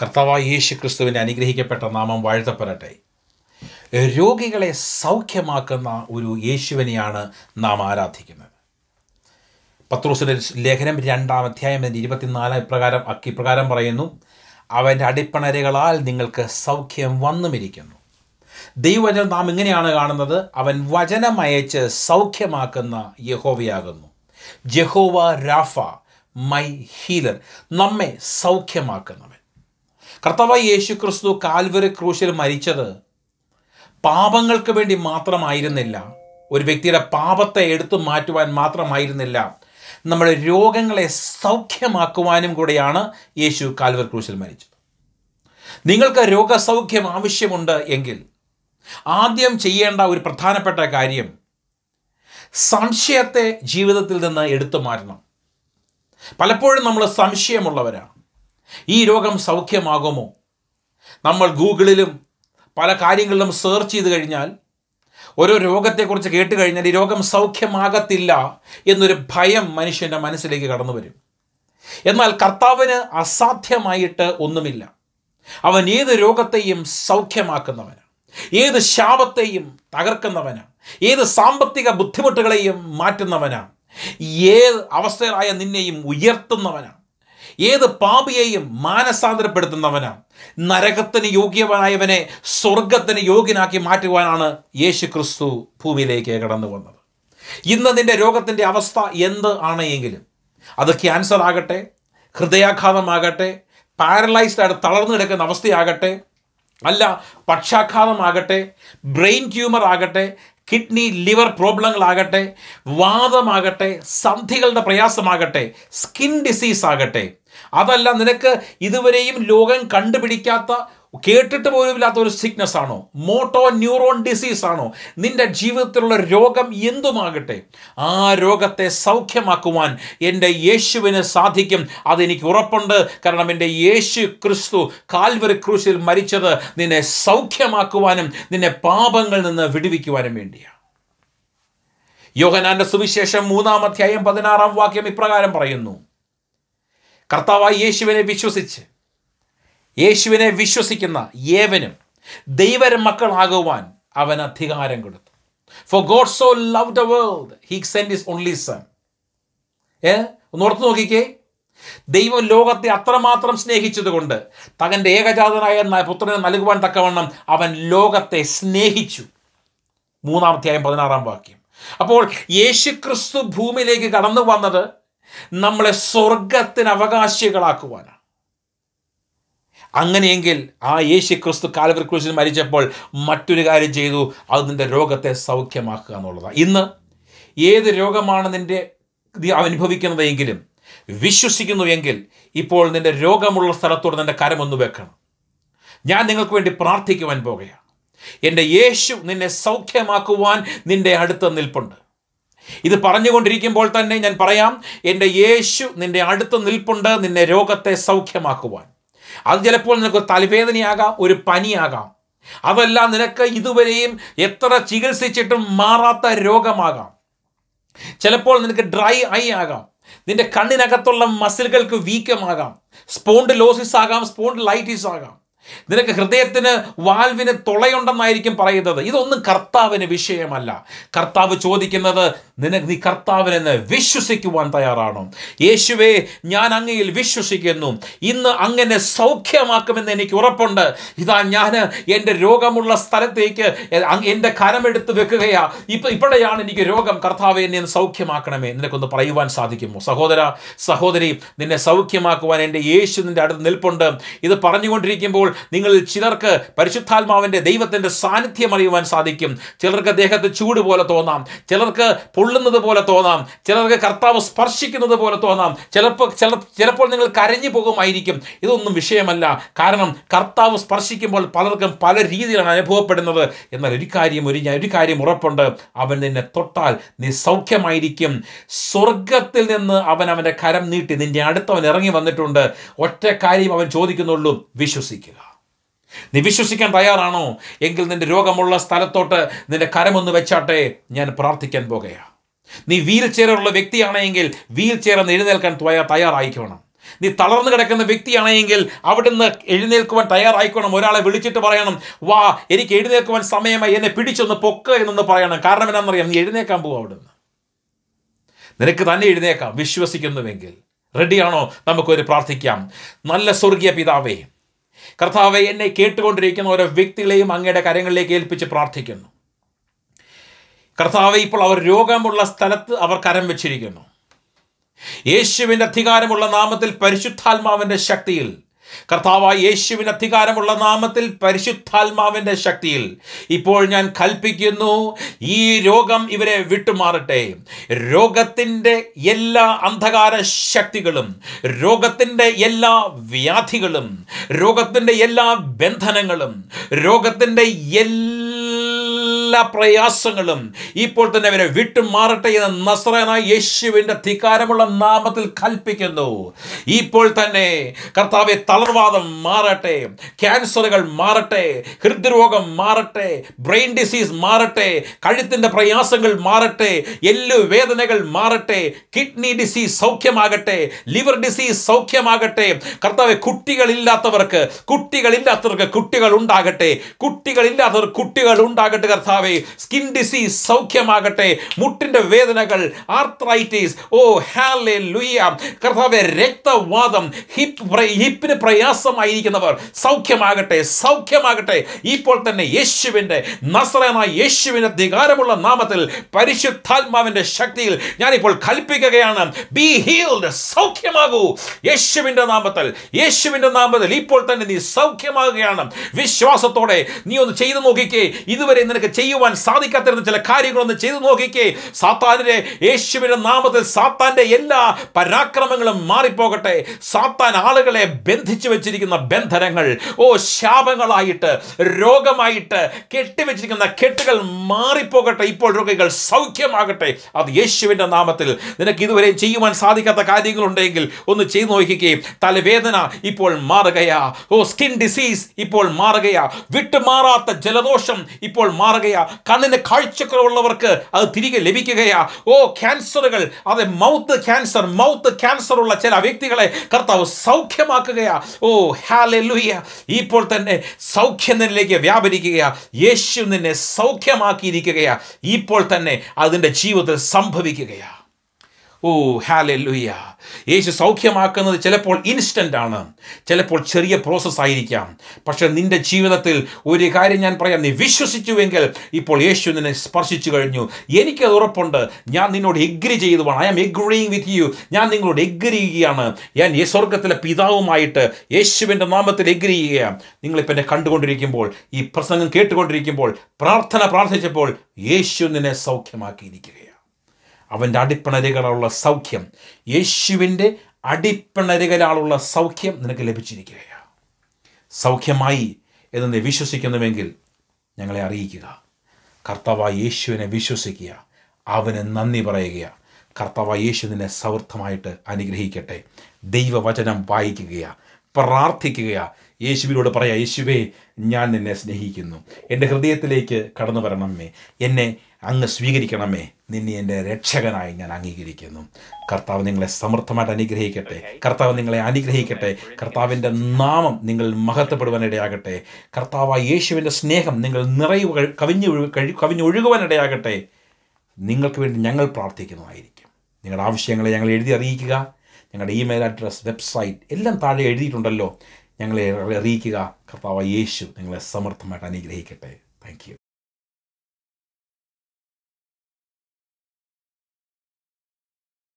കർത്താവായ യേശു ക്രിസ്തുവിൻ്റെ അനുഗ്രഹിക്കപ്പെട്ട നാമം വാഴ്ത്തപ്പെടട്ടെ രോഗികളെ സൗഖ്യമാക്കുന്ന ഒരു യേശുവിനെയാണ് നാം ആരാധിക്കുന്നത് പത്രോസിൻ്റെ ലേഖനം രണ്ടാം അധ്യായം ഇരുപത്തിനാല് ഇപ്രകാരം ഇപ്രകാരം പറയുന്നു അവൻ്റെ അടിപ്പണരകളാൽ നിങ്ങൾക്ക് സൗഖ്യം വന്നുമിരിക്കുന്നു ദൈവവചനം നാം ഇങ്ങനെയാണ് കാണുന്നത് അവൻ വചനമയച്ച് സൗഖ്യമാക്കുന്ന യഹോവയാകുന്നു ജഹോവ രാഫ മൈ ഹീലർ നമ്മെ സൗഖ്യമാക്കുന്നു കർത്താവായി യേശു ക്രിസ്തു കാൽവരി ക്രൂശിൽ മരിച്ചത് പാപങ്ങൾക്ക് വേണ്ടി മാത്രമായിരുന്നില്ല ഒരു വ്യക്തിയുടെ പാപത്തെ എടുത്തു മാറ്റുവാൻ മാത്രമായിരുന്നില്ല നമ്മുടെ രോഗങ്ങളെ സൗഖ്യമാക്കുവാനും കൂടെയാണ് യേശു കാൽവർ ക്രൂശിൽ മരിച്ചത് നിങ്ങൾക്ക് രോഗസൗഖ്യം ആവശ്യമുണ്ട് എങ്കിൽ ആദ്യം ചെയ്യേണ്ട ഒരു പ്രധാനപ്പെട്ട കാര്യം സംശയത്തെ ജീവിതത്തിൽ നിന്ന് എടുത്തു മാറ്റണം പലപ്പോഴും നമ്മൾ സംശയമുള്ളവരാണ് ഈ രോഗം സൗഖ്യമാകുമോ നമ്മൾ ഗൂഗിളിലും പല കാര്യങ്ങളിലും സെർച്ച് ചെയ്ത് കഴിഞ്ഞാൽ ഓരോ രോഗത്തെക്കുറിച്ച് കേട്ട് കഴിഞ്ഞാൽ ഈ രോഗം സൗഖ്യമാകത്തില്ല എന്നൊരു ഭയം മനുഷ്യൻ്റെ മനസ്സിലേക്ക് കടന്നു വരും എന്നാൽ കർത്താവിന് അസാധ്യമായിട്ട് ഒന്നുമില്ല അവൻ ഏത് രോഗത്തെയും സൗഖ്യമാക്കുന്നവനാണ് ഏത് ശാപത്തെയും തകർക്കുന്നവനാണ് ഏത് സാമ്പത്തിക ബുദ്ധിമുട്ടുകളെയും മാറ്റുന്നവനാണ് ഏത് അവസ്ഥയിലായ നിന്നെയും ഉയർത്തുന്നവനാണ് ഏത് പാപിയെയും മാനസാന്തരപ്പെടുത്തുന്നവനാണ് നരകത്തിന് യോഗ്യവനായവനെ സ്വർഗത്തിന് യോഗ്യനാക്കി മാറ്റുവാനാണ് യേശു ക്രിസ്തു ഭൂമിയിലേക്ക് കടന്നു വന്നത് ഇന്ന് നിൻ്റെ രോഗത്തിൻ്റെ അവസ്ഥ എന്ത് ആണ് എങ്കിലും അത് ക്യാൻസർ ആകട്ടെ ഹൃദയാഘാതമാകട്ടെ പാരലൈസ്ഡ് ആയിട്ട് തളർന്നു കിടക്കുന്ന അവസ്ഥയാകട്ടെ അല്ല പക്ഷാഘാതമാകട്ടെ ബ്രെയിൻ ട്യൂമർ ആകട്ടെ കിഡ്നി ലിവർ പ്രോബ്ലങ്ങളാകട്ടെ വാദമാകട്ടെ സന്ധികളുടെ പ്രയാസമാകട്ടെ സ്കിൻ ഡിസീസ് ആകട്ടെ അതല്ല നിനക്ക് ഇതുവരെയും ലോകം കണ്ടുപിടിക്കാത്ത കേട്ടിട്ട് പോലും ഇല്ലാത്ത ഒരു സിക്നസ് ആണോ മോട്ടോ ന്യൂറോൺ ഡിസീസ് ആണോ നിന്റെ ജീവിതത്തിലുള്ള രോഗം എന്തുമാകട്ടെ ആ രോഗത്തെ സൗഖ്യമാക്കുവാൻ എൻ്റെ യേശുവിന് സാധിക്കും അതെനിക്ക് ഉറപ്പുണ്ട് കാരണം എൻ്റെ യേശു ക്രിസ്തു കാൽവരി ക്രൂശിൽ മരിച്ചത് നിന്നെ സൗഖ്യമാക്കുവാനും നിന്നെ പാപങ്ങളിൽ നിന്ന് വിടുവിക്കുവാനും വേണ്ടിയാണ് യോഹനാന്റെ സുവിശേഷം മൂന്നാം അധ്യായം പതിനാറാം വാക്യം ഇപ്രകാരം പറയുന്നു കർത്താവായി യേശുവിനെ വിശ്വസിച്ച് യേശുവിനെ വിശ്വസിക്കുന്ന ഏവനും ദൈവര മക്കളാകുവാൻ അവൻ അധികാരം കൊടുത്തു for God so love the world he send his only son a ഒന്ന് ഓർത്ത് നോക്കിക്കേ ദൈവം ലോകത്തെ അത്രമാത്രം സ്നേഹിച്ചതുകൊണ്ട് തകൻ്റെ ഏകജാതനായ പുത്രനെ നൽകുവാൻ തക്കവണ്ണം അവൻ ലോകത്തെ സ്നേഹിച്ചു മൂന്നാം അധ്യായം പതിനാറാം വാക്യം അപ്പോൾ യേശുക്രിസ്തു ഭൂമിയിലേക്ക് കടന്നു വന്നത് നമ്മളെ സ്വർഗത്തിന് അവകാശികളാക്കുവാനാണ് അങ്ങനെയെങ്കിൽ ആ യേശു ക്രിസ്തു കാൽവറി മരിച്ചപ്പോൾ മറ്റൊരു കാര്യം ചെയ്തു അത് നിൻ്റെ രോഗത്തെ സൗഖ്യമാക്കുക എന്നുള്ളതാണ് ഇന്ന് ഏത് രോഗമാണ് നിൻ്റെ അനുഭവിക്കുന്നതെങ്കിലും വിശ്വസിക്കുന്നു എങ്കിൽ ഇപ്പോൾ നിൻ്റെ രോഗമുള്ള സ്ഥലത്തോട് നിൻ്റെ കരമൊന്നു വെക്കണം ഞാൻ നിങ്ങൾക്ക് വേണ്ടി പ്രാർത്ഥിക്കുവാൻ പോകുകയാണ് എൻ്റെ യേശു നിന്നെ സൗഖ്യമാക്കുവാൻ നിൻ്റെ അടുത്ത് നിൽപ്പുണ്ട് ഇത് പറഞ്ഞുകൊണ്ടിരിക്കുമ്പോൾ തന്നെ ഞാൻ പറയാം എൻ്റെ യേശു നിൻ്റെ അടുത്ത് നിൽപ്പുണ്ട് നിന്നെ രോഗത്തെ സൗഖ്യമാക്കുവാൻ അത് ചിലപ്പോൾ നിനക്ക് തലവേദനയാകാം ഒരു പനിയാകാം അതെല്ലാം നിനക്ക് ഇതുവരെയും എത്ര ചികിത്സിച്ചിട്ടും മാറാത്ത രോഗമാകാം ചിലപ്പോൾ നിനക്ക് ഡ്രൈ ഐ ആകാം നിന്റെ കണ്ണിനകത്തുള്ള മസിലുകൾക്ക് വീക്കമാകാം സ്പോണ്ടിലോസിസ് ആകാം ലൈറ്റിസ് ആകാം നിനക്ക് ഹൃദയത്തിന് വാൽവിന് തുളയുണ്ടെന്നായിരിക്കും പറയുന്നത് ഇതൊന്നും കർത്താവിന് വിഷയമല്ല കർത്താവ് ചോദിക്കുന്നത് നിനക്ക് നീ കർത്താവിനെന്ന് വിശ്വസിക്കുവാൻ തയ്യാറാണോ യേശുവേ ഞാൻ അങ്ങയിൽ വിശ്വസിക്കുന്നു ഇന്ന് അങ്ങനെ സൗഖ്യമാക്കുമെന്ന് എനിക്ക് ഉറപ്പുണ്ട് ഇതാ ഞാൻ എൻ്റെ രോഗമുള്ള സ്ഥലത്തേക്ക് എൻ്റെ കരമെടുത്ത് വെക്കുകയാ ഇപ്പം ഇവിടെയാണ് എനിക്ക് രോഗം കർത്താവ് എന്നെ സൗഖ്യമാക്കണമേ നിനക്കൊന്ന് പറയുവാൻ സാധിക്കുമോ സഹോദര സഹോദരി നിന്നെ സൗഖ്യമാക്കുവാൻ എൻ്റെ യേശു നിൻ്റെ അടുത്ത് നിൽപ്പുണ്ട് ഇത് പറഞ്ഞുകൊണ്ടിരിക്കുമ്പോൾ നിങ്ങളിൽ ചിലർക്ക് പരിശുദ്ധാത്മാവിൻ്റെ ദൈവത്തിൻ്റെ സാന്നിധ്യം അറിയുവാൻ സാധിക്കും ചിലർക്ക് ദേഹത്ത് ചൂട് പോലെ തോന്നാം ചിലർക്ക് പൊള്ളുന്നത് പോലെ തോന്നാം ചിലർക്ക് കർത്താവ് സ്പർശിക്കുന്നത് പോലെ തോന്നാം ചിലപ്പോൾ ചില ചിലപ്പോൾ നിങ്ങൾ കരഞ്ഞു പോകുമായിരിക്കും ഇതൊന്നും വിഷയമല്ല കാരണം കർത്താവ് സ്പർശിക്കുമ്പോൾ പലർക്കും പല രീതിയിലാണ് അനുഭവപ്പെടുന്നത് എന്നാൽ ഒരു കാര്യം ഒരു ഒരു കാര്യം ഉറപ്പുണ്ട് അവൻ നിന്നെ തൊട്ടാൽ നീ സൗഖ്യമായിരിക്കും സ്വർഗത്തിൽ നിന്ന് അവൻ അവൻ്റെ കരം നീട്ടി നിന്റെ അടുത്തവൻ ഇറങ്ങി വന്നിട്ടുണ്ട് ഒറ്റ കാര്യം അവൻ ചോദിക്കുന്നുള്ളൂ വിശ്വസിക്കുക നീ വിശ്വസിക്കാൻ തയ്യാറാണോ എങ്കിൽ നിന്റെ രോഗമുള്ള സ്ഥലത്തോട്ട് നിന്റെ കരമൊന്ന് വെച്ചാട്ടെ ഞാൻ പ്രാർത്ഥിക്കാൻ പോകുകയാണ് നീ വീൽ ചെയറുള്ള വ്യക്തിയാണെങ്കിൽ വീൽ ചെയറിന്ന് എഴുന്നേൽക്കാൻ തയ്യാറായിക്കോണം നീ തളർന്നു കിടക്കുന്ന വ്യക്തിയാണെങ്കിൽ അവിടുന്ന് എഴുന്നേൽക്കുവാൻ തയ്യാറായിക്കോണം ഒരാളെ വിളിച്ചിട്ട് പറയണം വാ എനിക്ക് എഴുന്നേൽക്കുവാൻ സമയമായി എന്നെ പിടിച്ചൊന്ന് പൊക്ക എന്നൊന്ന് പറയണം കാരണം എന്താണെന്നറിയാം നീ എഴുന്നേക്കാൻ പോകും അവിടുന്ന് നിനക്ക് തന്നെ എഴുന്നേക്കാം വിശ്വസിക്കുന്നുവെങ്കിൽ റെഡിയാണോ നമുക്കൊരു പ്രാർത്ഥിക്കാം നല്ല സ്വർഗീയ പിതാവേ കർത്താവ് എന്നെ കേട്ടുകൊണ്ടിരിക്കുന്ന ഓരോ വ്യക്തികളെയും അങ്ങയുടെ കരങ്ങളിലേക്ക് ഏൽപ്പിച്ച് പ്രാർത്ഥിക്കുന്നു കർത്താവ് ഇപ്പോൾ അവർ രോഗമുള്ള സ്ഥലത്ത് അവർ കരം വെച്ചിരിക്കുന്നു യേശുവിൻ്റെ അധികാരമുള്ള നാമത്തിൽ പരിശുദ്ധാത്മാവിൻ്റെ ശക്തിയിൽ കർത്താവ് യേശുവിന് അധികാരമുള്ള നാമത്തിൽ പരിശുദ്ധാത്മാവിൻ്റെ ശക്തിയിൽ ഇപ്പോൾ ഞാൻ കൽപ്പിക്കുന്നു ഈ രോഗം ഇവരെ വിട്ടുമാറട്ടെ രോഗത്തിൻ്റെ എല്ലാ അന്ധകാര ശക്തികളും രോഗത്തിൻ്റെ എല്ലാ വ്യാധികളും രോഗത്തിൻ്റെ എല്ലാ ബന്ധനങ്ങളും രോഗത്തിൻ്റെ എല്ലാ എല്ലാ പ്രയാസങ്ങളും ഇപ്പോൾ തന്നെ അവരെ വിട്ടു മാറട്ടെ എന്ന് നസ്രനായ യേശുവിൻ്റെ ധികാരമുള്ള നാമത്തിൽ കൽപ്പിക്കുന്നു ഇപ്പോൾ തന്നെ കർത്താവെ തളർവാദം മാറട്ടെ ക്യാൻസറുകൾ മാറട്ടെ ഹൃദ്രോഗം മാറട്ടെ ബ്രെയിൻ ഡിസീസ് മാറട്ടെ കഴുത്തിൻ്റെ പ്രയാസങ്ങൾ മാറട്ടെ എല്ലു വേദനകൾ മാറട്ടെ കിഡ്നി ഡിസീസ് സൗഖ്യമാകട്ടെ ലിവർ ഡിസീസ് സൗഖ്യമാകട്ടെ കർത്താവെ കുട്ടികളില്ലാത്തവർക്ക് കുട്ടികളില്ലാത്തവർക്ക് കുട്ടികൾ ഉണ്ടാകട്ടെ കുട്ടികളില്ലാത്തവർ കുട്ടികൾ ഉണ്ടാകട്ടെ കർത്താവ് കർത്താവെ സ്കിൻ ഡിസീസ് സൗഖ്യമാകട്ടെ മുട്ടിൻ്റെ വേദനകൾ ആർത്രൈറ്റീസ് ഓ ഹാലെ ലുയ കർത്താവെ രക്തവാദം ഹിപ്പ് ഹിപ്പിന് പ്രയാസമായിരിക്കുന്നവർ സൗഖ്യമാകട്ടെ സൗഖ്യമാകട്ടെ ഇപ്പോൾ തന്നെ യേശുവിൻ്റെ നസ്രനായ യേശുവിൻ്റെ അധികാരമുള്ള നാമത്തിൽ പരിശുദ്ധാത്മാവിൻ്റെ ശക്തിയിൽ ഞാനിപ്പോൾ കൽപ്പിക്കുകയാണ് ബി ഹീൽഡ് സൗഖ്യമാകൂ യേശുവിൻ്റെ നാമത്തിൽ യേശുവിൻ്റെ നാമത്തിൽ ഇപ്പോൾ തന്നെ നീ സൗഖ്യമാകുകയാണ് വിശ്വാസത്തോടെ നീ ഒന്ന് ചെയ്തു നോക്കിക്കേ ഇതുവരെ നിനക്ക് ചെയ്യും ചെയ്യുവാൻ സാധിക്കാത്തിരുന്ന ചില കാര്യങ്ങളൊന്ന് ചെയ്തു നോക്കിക്കേ സാത്താനിലെ യേശുവിന്റെ നാമത്തിൽ സാത്താന്റെ എല്ലാ പരാക്രമങ്ങളും മാറിപ്പോകട്ടെ സാത്താൻ ആളുകളെ ബന്ധിച്ചു വെച്ചിരിക്കുന്ന ബന്ധനങ്ങൾ ഓ ശാപങ്ങളായിട്ട് രോഗമായിട്ട് കെട്ടിവെച്ചിരിക്കുന്ന കെട്ടുകൾ മാറിപ്പോകട്ടെ ഇപ്പോൾ രോഗികൾ സൗഖ്യമാകട്ടെ അത് യേശുവിൻ്റെ നാമത്തിൽ നിനക്ക് ഇതുവരെയും ചെയ്യുവാൻ സാധിക്കാത്ത കാര്യങ്ങളുണ്ടെങ്കിൽ ഒന്ന് ചെയ്തു നോക്കിക്കേ തലവേദന ഇപ്പോൾ മാറുകയാ ഓ സ്കിൻ ഡിസീസ് ഇപ്പോൾ മാറുകയാ വിട്ടുമാറാത്ത ജലദോഷം ഇപ്പോൾ മാറുകയാ ലഭിക്കുകയാ കണ്ണിന് കാഴ്ചക്കുറവുള്ളവർക്ക് അത് തിരികെ ലഭിക്കുകയാ ഓ ക്യാൻസറുകൾ അത് മൗത്ത് ക്യാൻസർ മൗത്ത് ക്യാൻസർ ഉള്ള ചില വ്യക്തികളെ കർത്താവ് സൗഖ്യമാക്കുകയാ ഓ ഹാലൂയ ഇപ്പോൾ തന്നെ സൗഖ്യനിലേക്ക് നിന്നിലേക്ക് വ്യാപരിക്കുകയാ യേശു നിന്നെ സൗഖ്യമാക്കിയിരിക്കുകയാ ഇപ്പോൾ തന്നെ അതിൻ്റെ ജീവിതത്തിൽ സംഭവിക്കുകയാ ഓ ലുയ്യ യേശു സൗഖ്യമാക്കുന്നത് ചിലപ്പോൾ ഇൻസ്റ്റൻ്റ് ആണ് ചിലപ്പോൾ ചെറിയ പ്രോസസ്സ് ആയിരിക്കാം പക്ഷെ നിൻ്റെ ജീവിതത്തിൽ ഒരു കാര്യം ഞാൻ പറയാം നീ വിശ്വസിച്ചുവെങ്കിൽ ഇപ്പോൾ യേശു നിന്നെ സ്പർശിച്ചു കഴിഞ്ഞു എനിക്കത് ഉറപ്പുണ്ട് ഞാൻ നിന്നോട് എഗ്രി ചെയ്തുവാണ് I am agreeing with you ഞാൻ നിങ്ങളോട് എഗ്രി ചെയ്യുകയാണ് ഞാൻ ഈ സ്വർഗത്തിലെ പിതാവുമായിട്ട് യേശുവിൻ്റെ നാമത്തിൽ എഗ്രി ചെയ്യുകയാണ് നിങ്ങളിപ്പോൾ എന്നെ കണ്ടുകൊണ്ടിരിക്കുമ്പോൾ ഈ പ്രസംഗം കേട്ടുകൊണ്ടിരിക്കുമ്പോൾ പ്രാർത്ഥന പ്രാർത്ഥിച്ചപ്പോൾ യേശു നിന്നെ സൗഖ്യമാക്കിയിരിക്കുകയാണ് അവൻ്റെ അടിപ്പണരികളുള്ള സൗഖ്യം യേശുവിൻ്റെ അടിപ്പിണരുകളാലുള്ള സൗഖ്യം നിനക്ക് ലഭിച്ചിരിക്കുകയാണ് സൗഖ്യമായി എന്ന് വിശ്വസിക്കുന്നുവെങ്കിൽ ഞങ്ങളെ അറിയിക്കുക കർത്താവായ യേശുവിനെ വിശ്വസിക്കുക അവന് നന്ദി പറയുക കർത്താവായ യേശുവിനെ നിന്നെ അനുഗ്രഹിക്കട്ടെ ദൈവവചനം വായിക്കുക പ്രാർത്ഥിക്കുക യേശുവിനോട് പറയാം യേശുവേ ഞാൻ നിന്നെ സ്നേഹിക്കുന്നു എൻ്റെ ഹൃദയത്തിലേക്ക് കടന്നു വരണമേ എന്നെ അങ്ങ് സ്വീകരിക്കണമേ നിന്നെ എൻ്റെ രക്ഷകനായി ഞാൻ അംഗീകരിക്കുന്നു കർത്താവ് നിങ്ങളെ സമർത്ഥമായിട്ട് അനുഗ്രഹിക്കട്ടെ കർത്താവ് നിങ്ങളെ അനുഗ്രഹിക്കട്ടെ കർത്താവിൻ്റെ നാമം നിങ്ങൾ മഹത്വപ്പെടുവാനിടയാകട്ടെ കർത്താവ് യേശുവിൻ്റെ സ്നേഹം നിങ്ങൾ നിറയുക കവിഞ്ഞു കഴി കവിഞ്ഞൊഴുകുവാനിടയാകട്ടെ നിങ്ങൾക്ക് വേണ്ടി ഞങ്ങൾ പ്രാർത്ഥിക്കുന്നതായിരിക്കും നിങ്ങളുടെ ആവശ്യങ്ങളെ ഞങ്ങൾ എഴുതി അറിയിക്കുക ഞങ്ങളുടെ ഇമെയിൽ അഡ്രസ്സ് വെബ്സൈറ്റ് എല്ലാം താഴെ എഴുതിയിട്ടുണ്ടല്ലോ ഞങ്ങളെ അറിയിക്കുക കർത്താവ് യേശു നിങ്ങളെ സമർത്ഥമായിട്ട് അനുഗ്രഹിക്കട്ടെ താങ്ക്